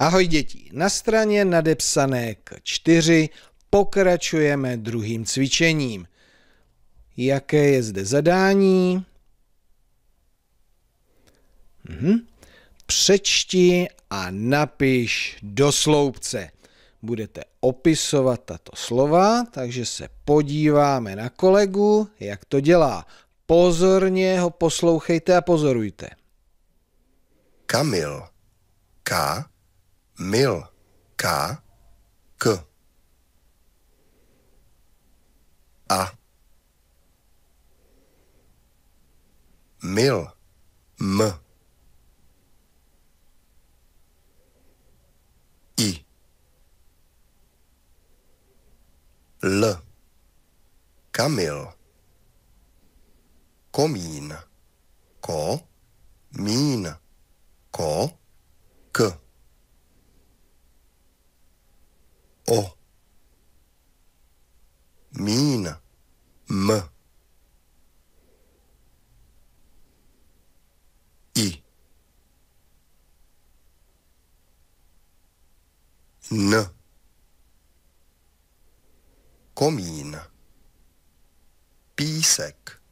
Ahoj děti, na straně nadepsané k 4 pokračujeme druhým cvičením. Jaké je zde zadání? Mhm. Přečti a napiš do sloupce. Budete opisovat tato slova, takže se podíváme na kolegu, jak to dělá. Pozorně ho poslouchejte a pozorujte. Kamil. K. Mil K. K. A. Mil M. I. L. Kamil. Komín. Ko. Mín. Ko. N. Komín. Písek.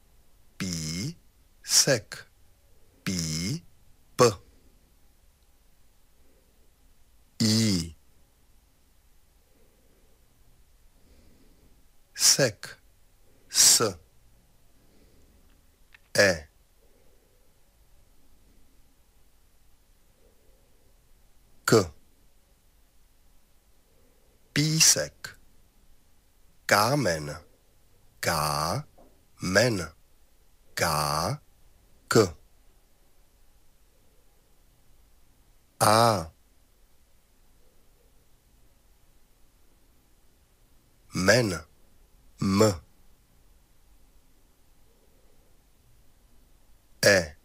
Pí. Sek. Pí. P. I. Sek. S. E. písek, kámen, ká, men, ká, k. A. Men, m. E.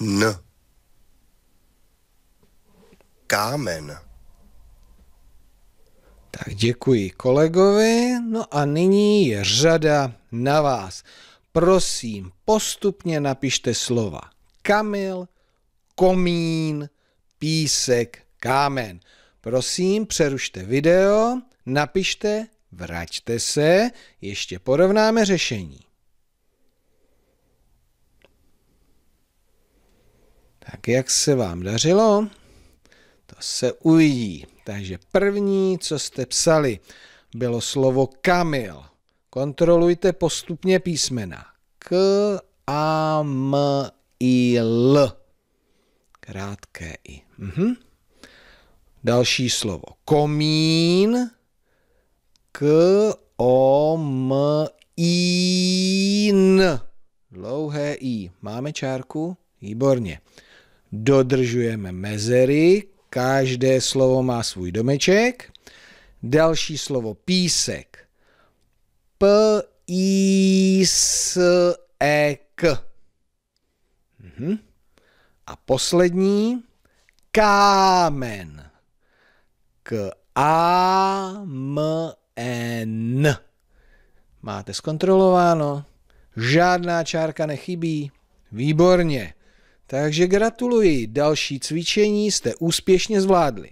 N kámen. Tak děkuji kolegovi. No a nyní je řada na vás. Prosím, postupně napište slova Kamil, komín, písek, kámen. Prosím, přerušte video, napište, vraťte se, ještě porovnáme řešení. Tak jak se vám dařilo? se uvidí. Takže první, co jste psali, bylo slovo Kamil. Kontrolujte postupně písmena. K, A, M, I, L. Krátké I. Mhm. Další slovo. Komín. K, O, M, I, N. Dlouhé I. Máme čárku? Výborně. Dodržujeme mezery. Každé slovo má svůj domeček. Další slovo písek. P I S E K. Mhm. A poslední kámen. K A M E N. Máte zkontrolováno? Žádná čárka nechybí. Výborně. Takže gratuluji, další cvičení jste úspěšně zvládli.